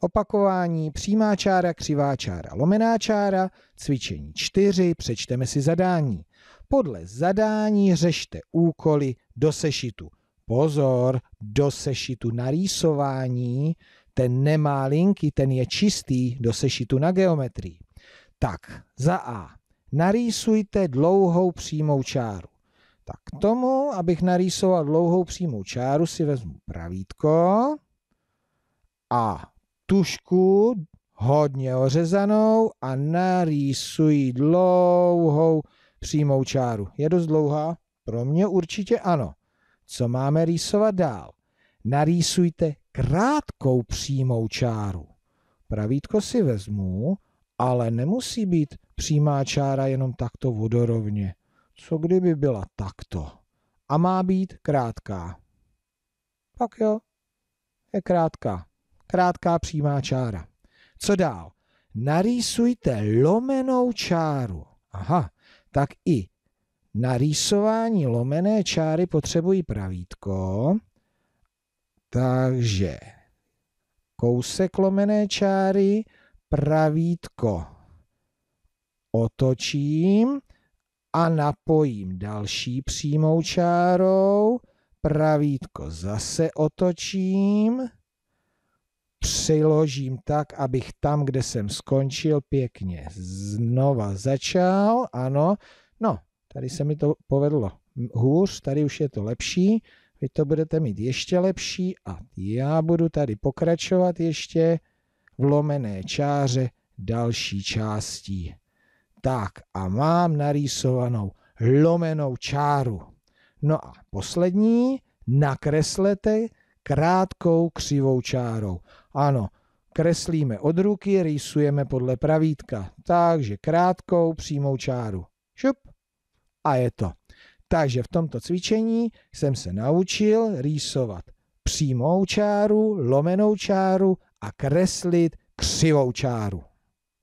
Opakování, přímá čára, křivá čára, lomená čára, cvičení 4, přečteme si zadání. Podle zadání řešte úkoly do sešitu. Pozor, do sešitu narýsování, ten nemá linky, ten je čistý do sešitu na geometrii. Tak, za A. Narýsujte dlouhou přímou čáru. Tak k tomu, abych narýsoval dlouhou přímou čáru, si vezmu pravítko a tušku hodně ořezanou a narýsuji dlouhou přímou čáru. Je dost dlouhá? Pro mě určitě ano. Co máme rýsovat dál? Narýsujte krátkou přímou čáru. Pravítko si vezmu, ale nemusí být přímá čára jenom takto vodorovně. Co kdyby byla takto? A má být krátká. Pak jo, je krátká. Krátká přímá čára. Co dál? Narýsujte lomenou čáru. Aha, tak i narýsování lomené čáry potřebují pravítko. Takže kousek lomené čáry, pravítko otočím a napojím další přímou čárou, pravítko zase otočím přiložím tak, abych tam, kde jsem skončil, pěkně znova začal, ano, no, tady se mi to povedlo hůř, tady už je to lepší, vy to budete mít ještě lepší a já budu tady pokračovat ještě v lomené čáře další částí. Tak a mám narýsovanou lomenou čáru. No a poslední, nakreslete krátkou křivou čárou. Ano, kreslíme od ruky, rýsujeme podle pravítka. Takže krátkou přímou čáru. Šup. A je to. Takže v tomto cvičení jsem se naučil rýsovat přímou čáru, lomenou čáru a kreslit křivou čáru.